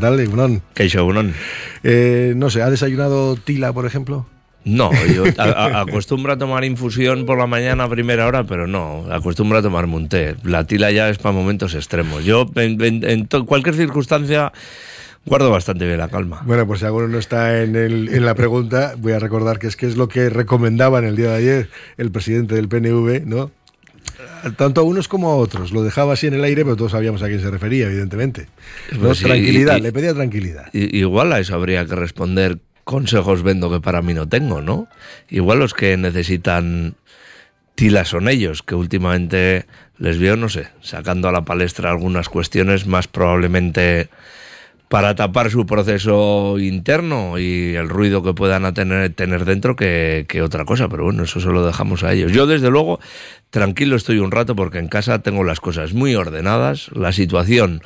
Dale, unón. Eh, no sé, ¿ha desayunado tila, por ejemplo? No, yo a, acostumbro tomar infusión por la mañana a primera hora, pero no, acostumbro a tomar munté. La tila ya es para momentos extremos. Yo, en, cualquier circunstancia, guardo bastante bien la calma. Bueno, pues si alguno no está en, la pregunta, voy a recordar que es que es lo que recomendaba en el día de ayer el presidente del PNV, ¿no? tanto a unos como a otros. Lo dejaba así en el aire, pero todos sabíamos a quién se refería, evidentemente. Pues tranquilidad, le pedía tranquilidad. Igual a eso habría que responder consejos vendo que para mí no tengo, ¿no? Igual los que necesitan tilas son ellos, que últimamente les veo, no sé, sacando a la palestra algunas cuestiones más probablemente para tapar su proceso interno y el ruido que puedan tener, dentro que, que, otra cosa. Pero bueno, eso se lo dejamos a ellos. Yo, desde luego, tranquilo estoy un rato porque en casa tengo las cosas muy ordenadas, la situación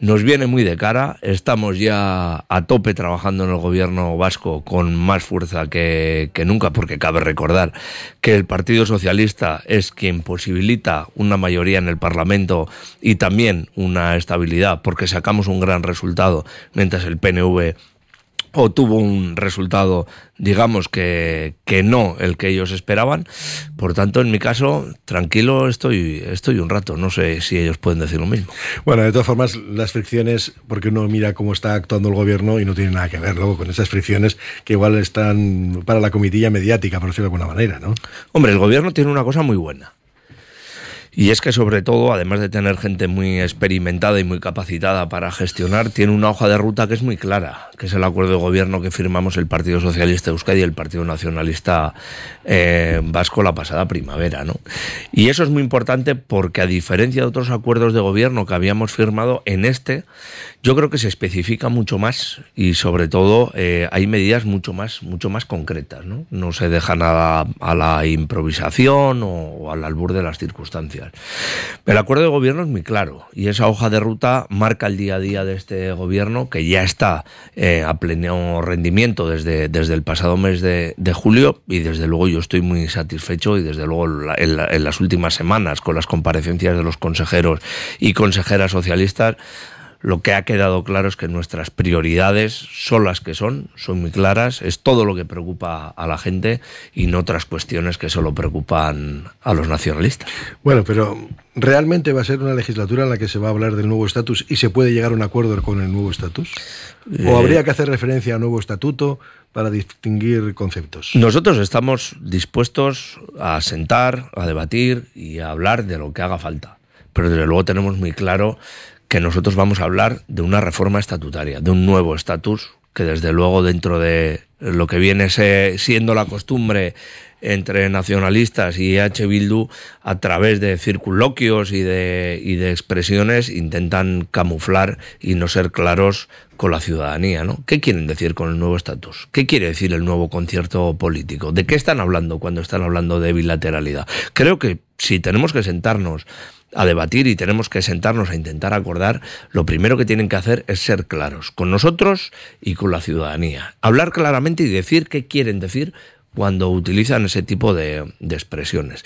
nos viene muy de cara, estamos ya a tope trabajando en el gobierno vasco con más fuerza que, nunca, porque cabe recordar que el Partido Socialista es quien posibilita una mayoría en el Parlamento y también una estabilidad, porque sacamos un gran resultado, mientras el PNV o tuvo un resultado, digamos, que, que, no el que ellos esperaban. Por tanto, en mi caso, tranquilo, estoy, estoy un rato. No sé si ellos pueden decir lo mismo. Bueno, de todas formas, las fricciones, porque uno mira cómo está actuando el gobierno y no tiene nada que ver luego con esas fricciones que igual están para la comitilla mediática, por decirlo de alguna manera, ¿no? Hombre, el gobierno tiene una cosa muy buena y es que sobre todo, además de tener gente muy experimentada y muy capacitada para gestionar, tiene una hoja de ruta que es muy clara, que es el acuerdo de gobierno que firmamos el Partido Socialista de Euskadi y el Partido Nacionalista eh, Vasco la pasada primavera. ¿no? Y eso es muy importante porque a diferencia de otros acuerdos de gobierno que habíamos firmado, en este yo creo que se especifica mucho más y sobre todo eh, hay medidas mucho más, mucho más concretas. ¿no? no se deja nada a la improvisación o al albur de las circunstancias. El acuerdo de gobierno es muy claro y esa hoja de ruta marca el día a día de este gobierno que ya está eh, a pleno rendimiento desde, desde el pasado mes de, julio y desde luego yo estoy muy satisfecho y desde luego en las últimas semanas con las comparecencias de los consejeros y consejeras socialistas lo que ha quedado claro es que nuestras prioridades son las que son, son muy claras, es todo lo que preocupa a la gente y no otras cuestiones que solo preocupan a los nacionalistas. Bueno, pero ¿realmente va a ser una legislatura en la que se va a hablar del nuevo estatus y se puede llegar a un acuerdo con el nuevo estatus? ¿O eh, habría que hacer referencia a nuevo estatuto para distinguir conceptos? Nosotros estamos dispuestos a sentar, a debatir y a hablar de lo que haga falta pero desde luego tenemos muy claro que nosotros vamos a hablar de una reforma estatutaria, de un nuevo estatus que desde luego dentro de lo que viene siendo la costumbre entre nacionalistas y H. Bildu, a través de circunloquios y de, y de expresiones, intentan camuflar y no ser claros con la ciudadanía. ¿no? ¿Qué quieren decir con el nuevo estatus? ¿Qué quiere decir el nuevo concierto político? ¿De qué están hablando cuando están hablando de bilateralidad? Creo que si tenemos que sentarnos a debatir y tenemos que sentarnos a intentar acordar, lo primero que tienen que hacer es ser claros con nosotros y con la ciudadanía. Hablar claramente y decir qué quieren decir cuando utilizan ese tipo de, expresiones.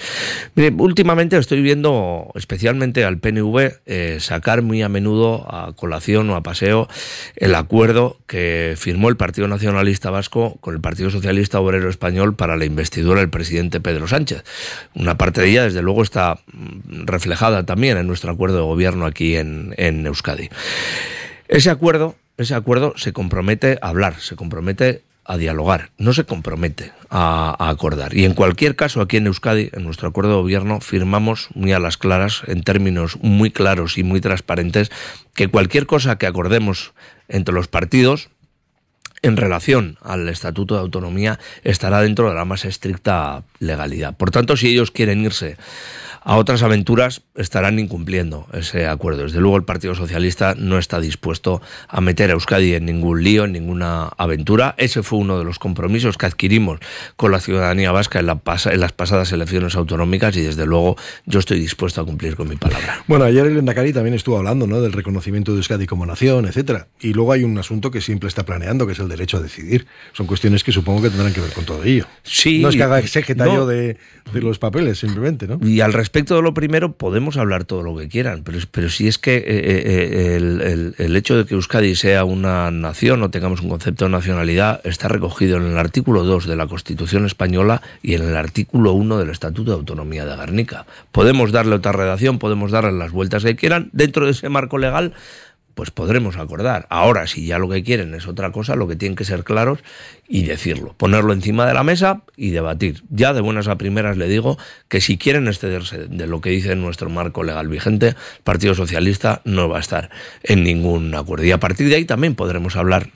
últimamente estoy viendo especialmente al PNV eh, sacar muy a menudo a colación o a paseo el acuerdo que firmó el Partido Nacionalista Vasco con el Partido Socialista Obrero Español para la investidura del presidente Pedro Sánchez. Una parte de ella, desde luego, está mm, reflejada también en nuestro acuerdo de gobierno aquí en, Euskadi. Ese acuerdo ese acuerdo se compromete a hablar, se compromete a dialogar, no se compromete a, acordar. Y en cualquier caso, aquí en Euskadi, en nuestro acuerdo de gobierno, firmamos muy a las claras, en términos muy claros y muy transparentes, que cualquier cosa que acordemos entre los partidos en relación al Estatuto de Autonomía estará dentro de la más estricta legalidad. Por tanto, si ellos quieren irse a otras aventuras estarán incumpliendo ese acuerdo. Desde luego el Partido Socialista no está dispuesto a meter a Euskadi en ningún lío, en ninguna aventura. Ese fue uno de los compromisos que adquirimos con la ciudadanía vasca en, en las pasadas elecciones autonómicas y desde luego yo estoy dispuesto a cumplir con mi palabra. Bueno, ayer el Endacari también estuvo hablando ¿no? del reconocimiento de Euskadi como nación, etcétera. Y luego hay un asunto que siempre está planeando, que es el derecho a decidir. Son cuestiones que supongo que tendrán que ver con todo ello. Sí, no es que haga de los papeles, simplemente, ¿no? Y al respecto de lo primero, podemos hablar todo lo que quieran, pero, pero si es que eh, eh, eh, el, hecho de que Euskadi sea una nación o tengamos un concepto de nacionalidad está recogido en el artículo 2 de la Constitución Española y en el artículo 1 del Estatuto de Autonomía de Garnica. Podemos darle otra redacción, podemos darle las vueltas que quieran dentro de ese marco legal pues podremos acordar. Ahora, si ya lo que quieren es otra cosa, lo que tienen que ser claros y decirlo, ponerlo encima de la mesa y debatir. Ya de buenas a primeras le digo que si quieren excederse de lo que dice nuestro marco legal vigente, el Partido Socialista no va a estar en ningún acuerdo. Y a partir de ahí también podremos hablar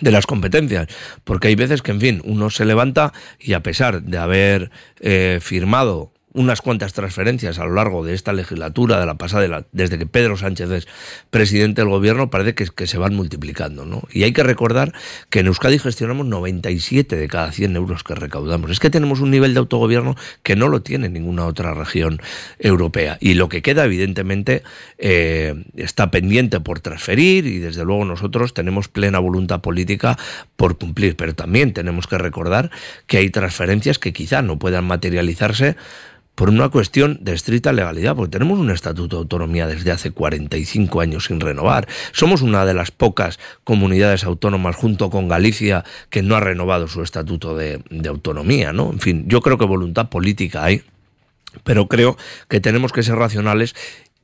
de las competencias, porque hay veces que, en fin, uno se levanta y a pesar de haber eh, firmado unas cuantas transferencias a lo largo de esta legislatura, de la pasada, desde que Pedro Sánchez es presidente del gobierno, parece que, se van multiplicando. ¿no? Y hay que recordar que en Euskadi gestionamos 97 de cada 100 euros que recaudamos. Es que tenemos un nivel de autogobierno que no lo tiene ninguna otra región europea. Y lo que queda, evidentemente, eh, está pendiente por transferir y desde luego nosotros tenemos plena voluntad política por cumplir. Pero también tenemos que recordar que hay transferencias que quizá no puedan materializarse por una cuestión de estricta legalidad, porque tenemos un estatuto de autonomía desde hace 45 años sin renovar. Somos una de las pocas comunidades autónomas, junto con Galicia, que no ha renovado su estatuto de, autonomía, ¿no? En fin, yo creo que voluntad política hay, pero creo que tenemos que ser racionales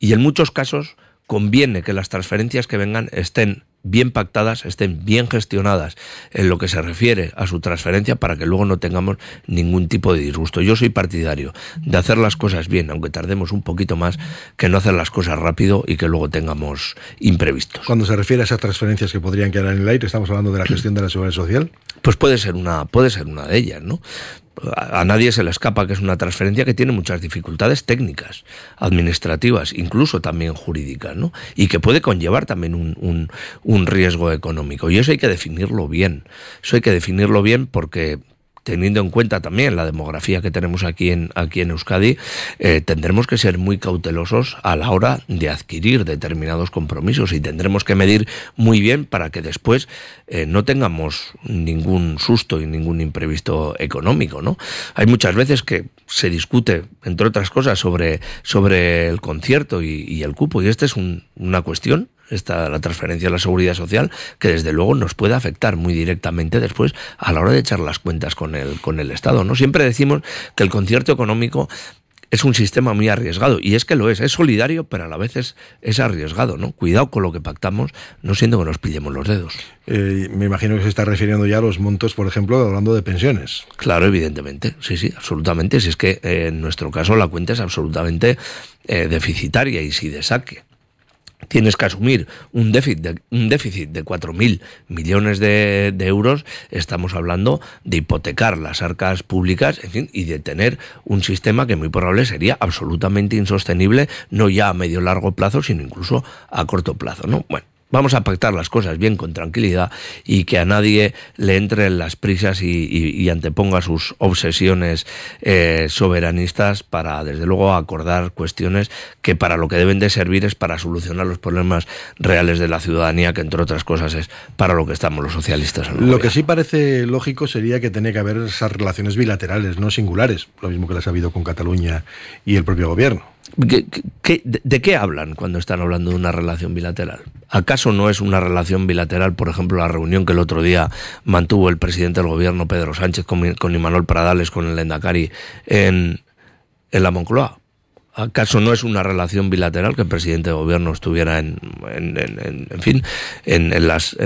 y en muchos casos conviene que las transferencias que vengan estén bien pactadas, estén bien gestionadas en lo que se refiere a su transferencia para que luego no tengamos ningún tipo de disgusto. Yo soy partidario de hacer las cosas bien, aunque tardemos un poquito más, que no hacer las cosas rápido y que luego tengamos imprevistos. Cuando se refiere a esas transferencias que podrían quedar en el aire, estamos hablando de la gestión de la seguridad social. Pues puede ser una, puede ser una de ellas, ¿no? a nadie se le escapa que es una transferencia que tiene muchas dificultades técnicas, administrativas, incluso también jurídicas, ¿no? Y que puede conllevar también un, riesgo económico. Y eso hay que definirlo bien. Eso hay que definirlo bien porque teniendo en cuenta también la demografía que tenemos aquí en, aquí en Euskadi, eh, tendremos que ser muy cautelosos a la hora de adquirir determinados compromisos y tendremos que medir muy bien para que después eh, no tengamos ningún susto y ningún imprevisto económico. ¿no? Hay muchas veces que se discute, entre otras cosas, sobre, sobre el concierto y, el cupo y esta es una cuestión esta, la transferencia a la seguridad social, que desde luego nos puede afectar muy directamente después a la hora de echar las cuentas con el, con el Estado. ¿no? Siempre decimos que el concierto económico es un sistema muy arriesgado y es que lo es, es solidario, pero a la vez es, arriesgado, ¿no? Cuidado con lo que pactamos, no siendo que nos pillemos los dedos. Eh, me imagino que se está refiriendo ya a los montos, por ejemplo, hablando de pensiones. Claro, evidentemente, sí, sí, absolutamente. Si es que eh, en nuestro caso la cuenta es absolutamente eh, deficitaria y si de saque tienes que asumir un déficit de, un déficit de 4.000 millones de, euros, estamos hablando de hipotecar las arcas públicas y de tener un sistema que muy probable sería absolutamente insostenible, no ya a medio largo plazo, sino incluso a corto plazo. ¿no? Bueno, Vamos a pactar las cosas bien, con tranquilidad, y que a nadie le entre en las prisas y, anteponga sus obsesiones eh, soberanistas para, desde luego, acordar cuestiones que para lo que deben de servir es para solucionar los problemas reales de la ciudadanía, que entre otras cosas es para lo que estamos los socialistas. lo que sí parece lógico sería que tiene que haber esas relaciones bilaterales, no singulares, lo mismo que las ha habido con Cataluña y el propio gobierno. ¿De qué hablan cuando están hablando de una relación bilateral? ¿Acaso no es una relación bilateral, por ejemplo, la reunión que el otro día mantuvo el presidente del gobierno, Pedro Sánchez, con, Imanol Pradales, con el Endacari, en, la Moncloa? ¿Acaso no es una relación bilateral que el presidente del gobierno estuviera en, en, en fin, en, las,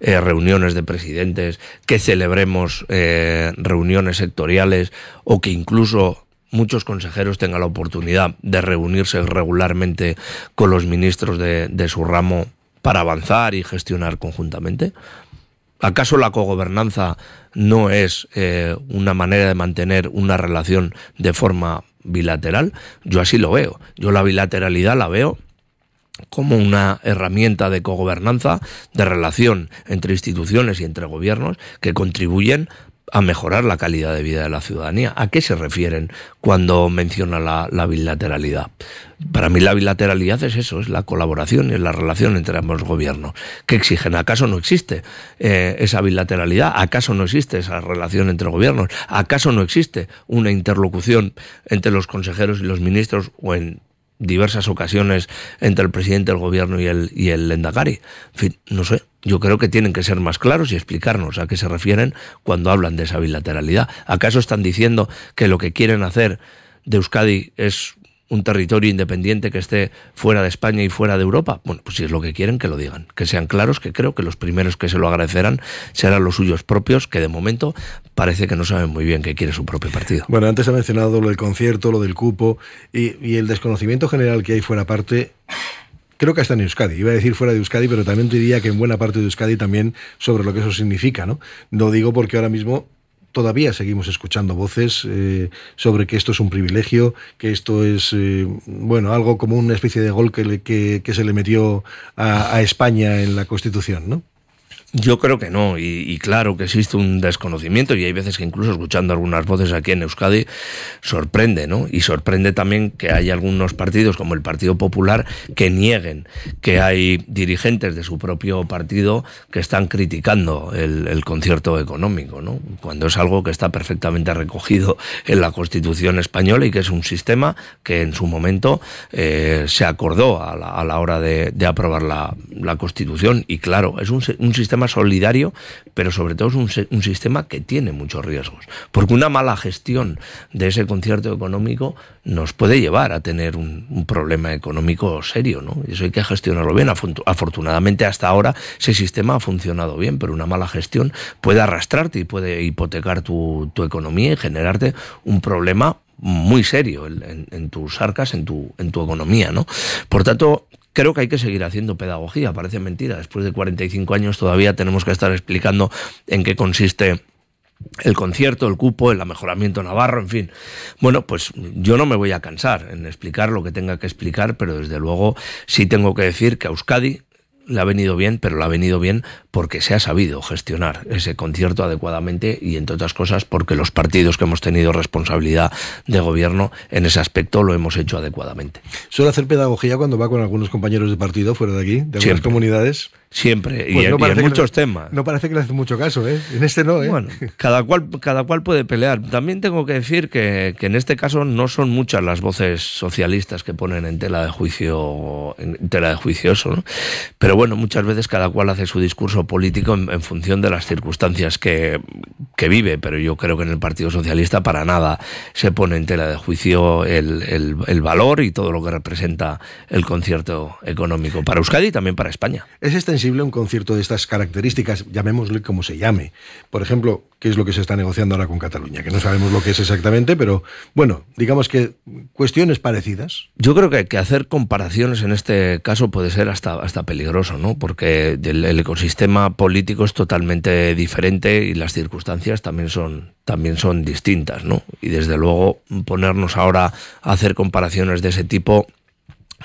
eh, reuniones de presidentes, que celebremos eh, reuniones sectoriales o que incluso muchos consejeros tengan la oportunidad de reunirse regularmente con los ministros de, su ramo para avanzar y gestionar conjuntamente? ¿Acaso la cogobernanza no es eh, una manera de mantener una relación de forma bilateral? Yo así lo veo. Yo la bilateralidad la veo como una herramienta de cogobernanza, de relación entre instituciones y entre gobiernos que contribuyen a mejorar la calidad de vida de la ciudadanía. ¿A qué se refieren cuando menciona la, bilateralidad? Para mí la bilateralidad es eso, es la colaboración, y es la relación entre ambos gobiernos. ¿Qué exigen? ¿Acaso no existe eh, esa bilateralidad? ¿Acaso no existe esa relación entre gobiernos? ¿Acaso no existe una interlocución entre los consejeros y los ministros o en diversas ocasiones entre el presidente del gobierno y el, y el En fin, no sé, yo creo que tienen que ser más claros y explicarnos a qué se refieren cuando hablan de esa bilateralidad. ¿Acaso están diciendo que lo que quieren hacer de Euskadi es un territorio independiente que esté fuera de España y fuera de Europa? Bueno, pues si es lo que quieren, que lo digan, que sean claros, que creo que los primeros que se lo agradecerán serán los suyos propios, que de momento parece que no saben muy bien qué quiere su propio partido. Bueno, antes ha mencionado lo del concierto, lo del cupo y, el desconocimiento general que hay fuera parte creo que hasta en Euskadi. Iba a decir fuera de Euskadi, pero también diría que en buena parte de Euskadi también sobre lo que eso significa, ¿no? No digo porque ahora mismo todavía seguimos escuchando voces eh, sobre que esto es un privilegio, que esto es, eh, bueno, algo como una especie de gol que, que, se le metió a, a España en la Constitución, ¿no? Yo creo que no, y, claro que existe un desconocimiento y hay veces que incluso escuchando algunas voces aquí en Euskadi sorprende, ¿no? Y sorprende también que hay algunos partidos como el Partido Popular que nieguen que hay dirigentes de su propio partido que están criticando el, concierto económico, ¿no? Cuando es algo que está perfectamente recogido en la Constitución española y que es un sistema que en su momento eh, se acordó a la, hora de, aprobar la, Constitución y claro, es un sistema solidario, pero sobre todo es un, sistema que tiene muchos riesgos, porque una mala gestión de ese concierto económico nos puede llevar a tener un, problema económico serio, ¿no? Y eso hay que gestionarlo bien. Afortunadamente hasta ahora ese sistema ha funcionado bien, pero una mala gestión puede arrastrarte y puede hipotecar tu, economía y generarte un problema muy serio en, tus arcas, en tu, en tu economía, ¿no? Por tanto, creo que hay que seguir haciendo pedagogía, parece mentira. Después de 45 años todavía tenemos que estar explicando en qué consiste el concierto, el cupo, el mejoramiento navarro, en fin. Bueno, pues yo no me voy a cansar en explicar lo que tenga que explicar, pero desde luego sí tengo que decir que Euskadi le ha venido bien, pero le ha venido bien porque se ha sabido gestionar ese concierto adecuadamente y, entre otras cosas, porque los partidos que hemos tenido responsabilidad de gobierno en ese aspecto lo hemos hecho adecuadamente. ¿Suele hacer pedagogía cuando va con algunos compañeros de partido fuera de aquí, de algunas comunidades? Siempre, y, pues en muchos temas. No parece que le hace mucho caso, ¿eh? En este no, ¿eh? Bueno, cada cual, cada cual puede pelear. También tengo que decir que, en este caso no son muchas las voces socialistas que ponen en tela de juicio, en tela de juicio eso, ¿no? Pero bueno, muchas veces cada cual hace su discurso político en, función de las circunstancias que, que, vive, pero yo creo que en el Partido Socialista para nada se pone en tela de juicio el, valor y todo lo que representa el concierto económico para Euskadi y también para España. ¿Es este un concierto de estas características, llamémosle como se llame. Por ejemplo, ¿qué es lo que se está negociando ahora con Cataluña? Que no sabemos lo que es exactamente, pero bueno, digamos que cuestiones parecidas. Yo creo que, que hacer comparaciones en este caso puede ser hasta, hasta peligroso, ¿no? Porque el, ecosistema político es totalmente diferente y las circunstancias también son, también son distintas, ¿no? Y desde luego ponernos ahora a hacer comparaciones de ese tipo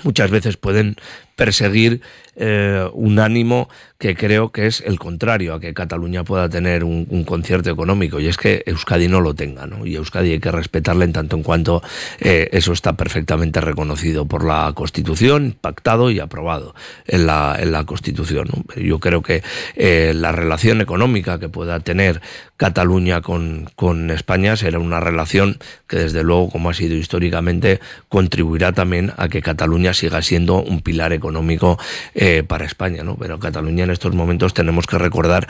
muchas veces pueden perseguir eh, un ánimo que creo que es el contrario a que Cataluña pueda tener un, concierto económico y es que Euskadi no lo tenga y Euskadi hay que respetarle en tanto en cuanto eh, eso está perfectamente reconocido por la Constitución, pactado y aprobado en la, Constitución. Yo creo que eh, la relación económica que pueda tener Cataluña con España será una relación que desde luego, como ha sido históricamente, contribuirá también a que Cataluña siga siendo un pilar económico económico eh, para España. Pero Cataluña en estos momentos tenemos que recordar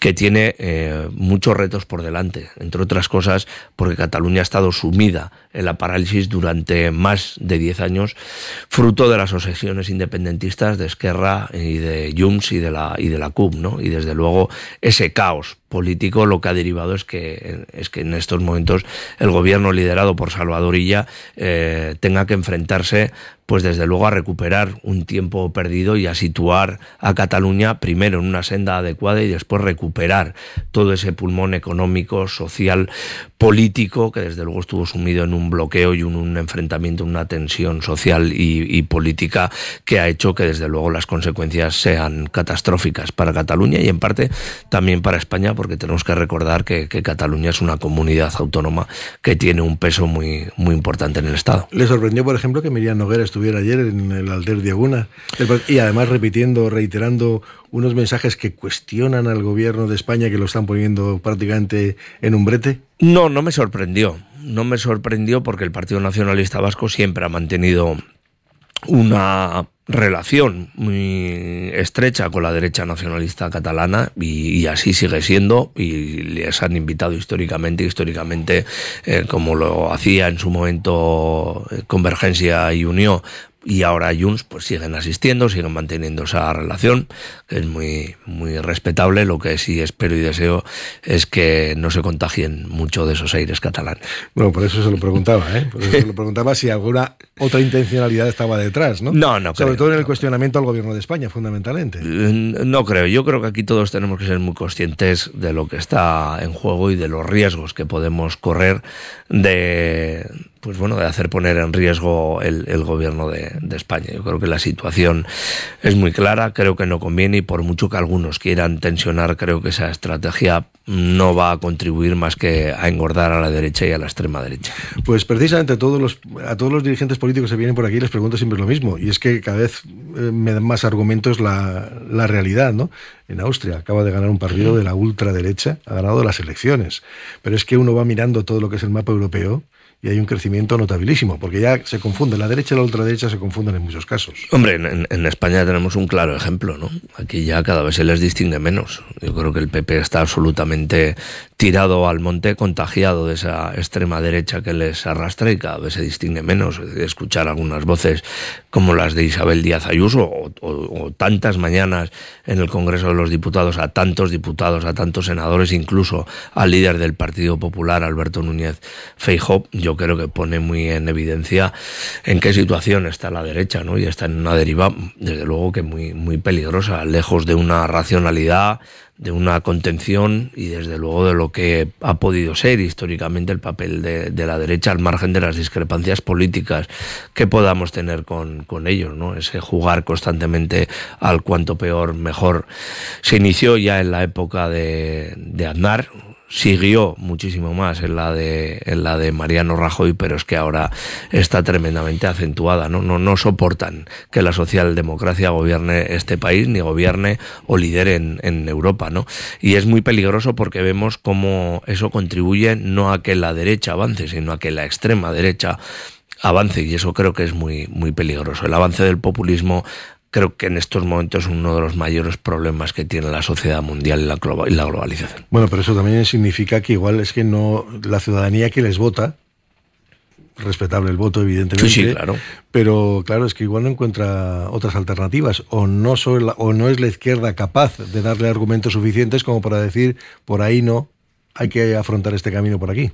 que tiene eh, muchos retos por delante, entre otras cosas porque Cataluña ha estado sumida en la parálisis durante más de 10 años, fruto de las obsesiones independentistas de Esquerra y de Junts y de la, y de la CUP. ¿no? Y desde luego ese caos político lo que ha derivado es que, es que en estos momentos el gobierno liderado por Salvador Illa eh, tenga que enfrentarse pues desde luego a recuperar un tiempo perdido y a situar a Cataluña primero en una senda adecuada y después recuperar todo ese pulmón económico, social, político, que desde luego estuvo sumido en un bloqueo y un, enfrentamiento, una tensión social y, política que ha hecho que desde luego las consecuencias sean catastróficas para Cataluña y en parte también para España, porque tenemos que recordar que, Cataluña es una comunidad autónoma que tiene un peso muy, muy importante en el Estado. ¿Le sorprendió, por ejemplo, que Miriam Nogueres estuviera ayer en el Alder Aguna Y además repitiendo, reiterando unos mensajes que cuestionan al gobierno de España que lo están poniendo prácticamente en un brete. No, no me sorprendió. No me sorprendió porque el Partido Nacionalista Vasco siempre ha mantenido una relación muy estrecha con la derecha nacionalista catalana y, así sigue siendo y les han invitado históricamente, históricamente eh, como lo hacía en su momento eh, Convergencia y Unión y ahora Junts pues siguen asistiendo, siguen manteniendo esa relación, que es muy, muy respetable. Lo que sí espero y deseo es que no se contagien mucho de esos aires catalanes. Bueno, por eso se lo preguntaba, ¿eh? Por eso se lo preguntaba si alguna otra intencionalidad estaba detrás, ¿no? No, no Sobre todo en el cuestionamiento al gobierno de España, fundamentalmente. Mm, no creo. Yo creo que aquí todos tenemos que ser muy conscientes de lo que está en juego y de los riesgos que podemos correr de pues bueno, de hacer poner en riesgo el, gobierno de, España. Yo creo que la situación es muy clara, creo que no conviene y por mucho que algunos quieran tensionar, creo que esa estrategia no va a contribuir más que a engordar a la derecha y a la extrema derecha. Pues precisamente a todos los, dirigentes políticos que vienen por aquí les pregunto siempre lo mismo y es que cada vez eh, me dan más argumentos la, realidad, ¿no? En Austria acaba de ganar un partido de la ultraderecha, ha ganado las elecciones, pero es que uno va mirando todo lo que es el mapa europeo y hay un crecimiento notabilísimo, porque ya se confunden, la derecha y la ultraderecha se confunden en muchos casos. Hombre, en, España tenemos un claro ejemplo, ¿no? Aquí ya cada vez se les distingue menos. Yo creo que el PP está absolutamente tirado al monte contagiado de esa extrema derecha que les arrastra y cada vez se distingue menos escuchar algunas voces como las de Isabel Díaz Ayuso o, tantas mañanas en el Congreso de los Diputados a tantos diputados, a tantos senadores, incluso al líder del Partido Popular, Alberto Núñez Feijó, yo creo que pone muy en evidencia en qué situación está la derecha, ¿no? Y está en una deriva, desde luego que muy, muy peligrosa, lejos de una racionalidad, de una contención y desde luego de lo que ha podido ser históricamente el papel de, la derecha al margen de las discrepancias políticas que podamos tener con, ellos, ¿no? Ese jugar constantemente al cuanto peor mejor. Se inició ya en la época de, de Aznar, siguió muchísimo más en la de la de Mariano Rajoy, pero es que ahora está tremendamente acentuada, ¿no? No, no soportan que la socialdemocracia gobierne este país, ni gobierne o lidere en, en Europa, ¿no? Y es muy peligroso porque vemos cómo eso contribuye no a que la derecha avance, sino a que la extrema derecha avance y eso creo que es muy muy peligroso. El avance del populismo creo que en estos momentos es uno de los mayores problemas que tiene la sociedad mundial y la, globalización. Bueno, pero eso también significa que igual es que no la ciudadanía que les vota, respetable el voto evidentemente, sí, claro. pero claro, es que igual no encuentra otras alternativas o no, o no es la izquierda capaz de darle argumentos suficientes como para decir por ahí no, hay que afrontar este camino por aquí.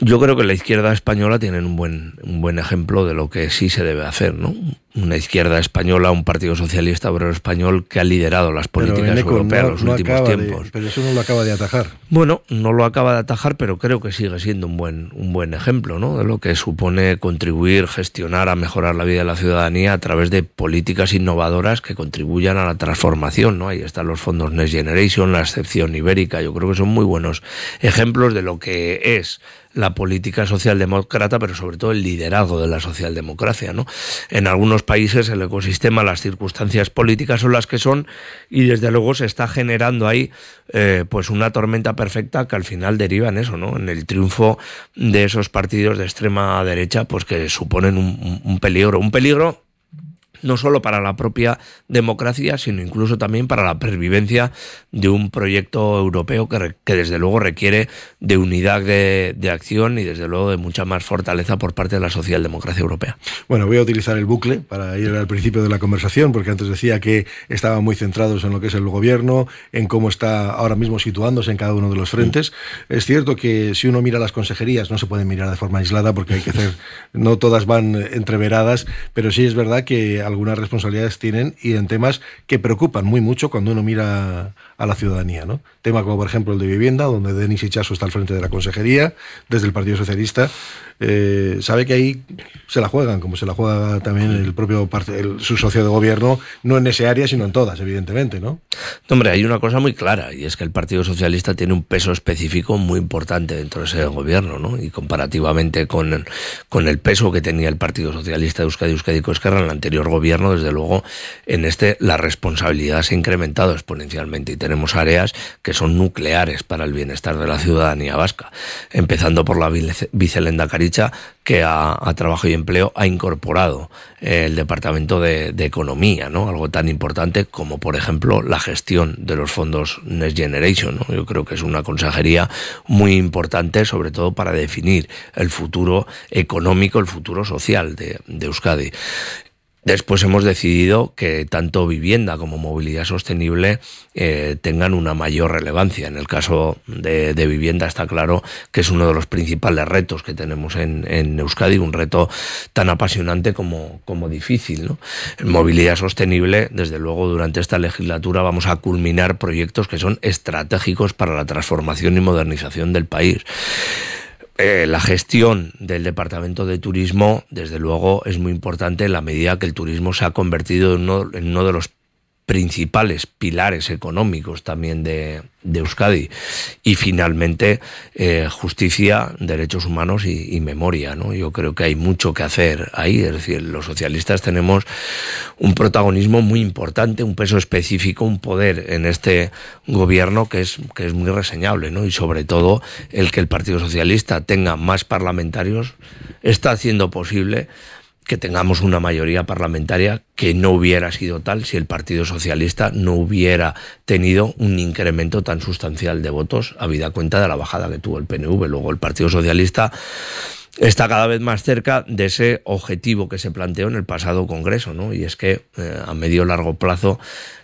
Yo creo que la izquierda española tiene un buen, un buen ejemplo de lo que sí se debe hacer, ¿no? una izquierda española, un Partido Socialista Obrero Español que ha liderado las políticas europeas en los últimos tiempos. pero eso no lo acaba de atajar. Bueno, no lo acaba de atajar, pero creo que sigue siendo un buen, un buen ejemplo ¿no? de lo que supone contribuir, gestionar, a mejorar la vida de la ciudadanía a través de políticas innovadoras que contribuyan a la transformación. ¿no? Ahí están los fondos Next Generation, la excepción ibérica. Yo creo que son muy buenos ejemplos de lo que es la política socialdemócrata, pero sobre todo el liderazgo de la socialdemocracia. ¿no? En algunos países, el ecosistema, las circunstancias políticas son las que son y desde luego se está generando ahí eh, pues una tormenta perfecta que al final deriva en eso, ¿no? En el triunfo de esos partidos de extrema derecha, pues que suponen un peligro, un peligro no solo para la propia democracia, sino incluso también para la pervivencia de un proyecto europeo que, que desde luego requiere de unidad de, de, acción y desde luego de mucha más fortaleza por parte de la socialdemocracia europea. Bueno, voy a utilizar el bucle para ir al principio de la conversación, porque antes decía que estaban muy centrados en lo que es el gobierno, en cómo está ahora mismo situándose en cada uno de los frentes. Es cierto que si uno mira las consejerías, no se pueden mirar de forma aislada porque hay que hacer, no todas van entreveradas, pero sí es verdad que a algunas responsabilidades tienen y en temas que preocupan muy mucho cuando uno mira a la ciudadanía. ¿no? Tema como, por ejemplo, el de vivienda, donde Denis Ichazo está al frente de la consejería, desde el Partido Socialista. Eh, sabe que ahí se la juegan, como se la juega también el propio el, su socio de gobierno, no en ese área, sino en todas, evidentemente. ¿no? hombre, hay una cosa muy clara y es que el Partido Socialista tiene un peso específico muy importante dentro de ese gobierno y comparativamente con, con el peso que tenía el Partido Socialista de Euskadi, Euskadi Euskadi Esquerra en el anterior gobierno desde luego, en este la responsabilidad se ha incrementado exponencialmente y tenemos áreas que son nucleares para el bienestar de la ciudadanía vasca, empezando por la Vicelenda Caricha, que a, Trabajo y Empleo ha incorporado eh, el Departamento de, Economía, ¿no? Algo tan importante como, por ejemplo, la gestión de los fondos Next Generation, Yo creo que es una consejería muy importante, sobre todo para definir el futuro económico, el futuro social de, de Euskadi. Después hemos decidido que tanto vivienda como movilidad sostenible eh, tengan una mayor relevancia. En el caso de, vivienda está claro que es uno de los principales retos que tenemos en, Euskadi, un reto tan apasionante como, como difícil. En movilidad sostenible, desde luego, durante esta legislatura vamos a culminar proyectos que son estratégicos para la transformación y modernización del país. Eh, la gestión del Departamento de Turismo, desde luego, es muy importante en la medida que el turismo se ha convertido en uno, en uno de los principales pilares económicos también de, Euskadi. Y finalmente, eh, justicia, derechos humanos y, memoria. ¿no? Yo creo que hay mucho que hacer ahí. Es decir, los socialistas tenemos un protagonismo muy importante, un peso específico, un poder en este gobierno que es, que es muy reseñable. Y sobre todo, el que el Partido Socialista tenga más parlamentarios está haciendo posible que tengamos una mayoría parlamentaria que no hubiera sido tal si el Partido Socialista no hubiera tenido un incremento tan sustancial de votos, a vida cuenta de la bajada que tuvo el PNV. Luego el Partido Socialista está cada vez más cerca de ese objetivo que se planteó en el pasado Congreso, ¿no? Y es que eh, a medio largo plazo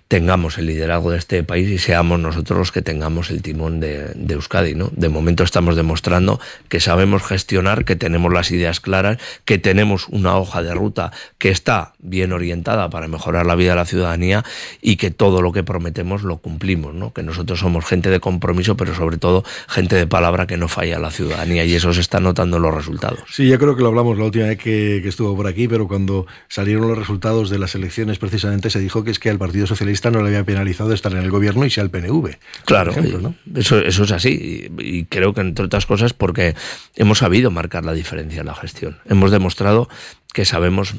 tengamos el liderazgo de este país y seamos nosotros los que tengamos el timón de, Euskadi. ¿no? De momento estamos demostrando que sabemos gestionar, que tenemos las ideas claras, que tenemos una hoja de ruta que está bien orientada para mejorar la vida de la ciudadanía y que todo lo que prometemos lo cumplimos, ¿no? que nosotros somos gente de compromiso, pero sobre todo gente de palabra que no falla a la ciudadanía y eso se está notando en los resultados. Sí, yo creo que lo hablamos la última vez que, que estuvo por aquí, pero cuando salieron los resultados de las elecciones precisamente se dijo que es que el Partido Socialista no le había penalizado estar en el gobierno y sea el PNV. Claro, eso, es así. Y, y creo que, entre otras cosas, porque hemos sabido marcar la diferencia en la gestión. Hemos demostrado que sabemos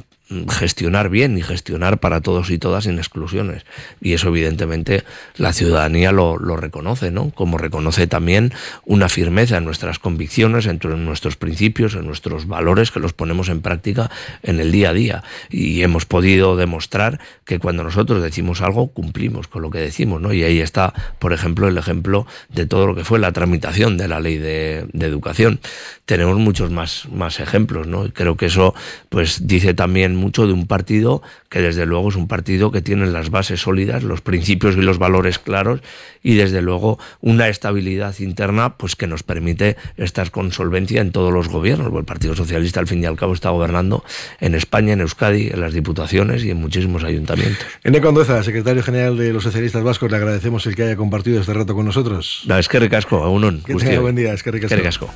gestionar bien y gestionar para todos y todas sin exclusiones. Y eso evidentemente la ciudadanía lo, reconoce, ¿no? Como reconoce también una firmeza en nuestras convicciones, en, nuestros principios, en nuestros valores que los ponemos en práctica en el día a día. Y hemos podido demostrar que cuando nosotros decimos algo, cumplimos con lo que decimos, ¿no? Y ahí está, por ejemplo, el ejemplo de todo lo que fue la tramitación de la ley de, educación. Tenemos muchos más, más ejemplos, ¿no? Y creo que eso, pues, dice también mucho de un partido que desde luego es un partido que tiene las bases sólidas, los principios y los valores claros y desde luego una estabilidad interna pues que nos permite estar con solvencia en todos los gobiernos. el Partido Socialista al fin y al cabo está gobernando en España, en Euskadi, en las diputaciones y en muchísimos ayuntamientos. Ene Condesa, secretario general de los socialistas vascos, le agradecemos el que haya compartido este rato con nosotros. es que ricasco, a un Que tenga buen día, es que ricasco.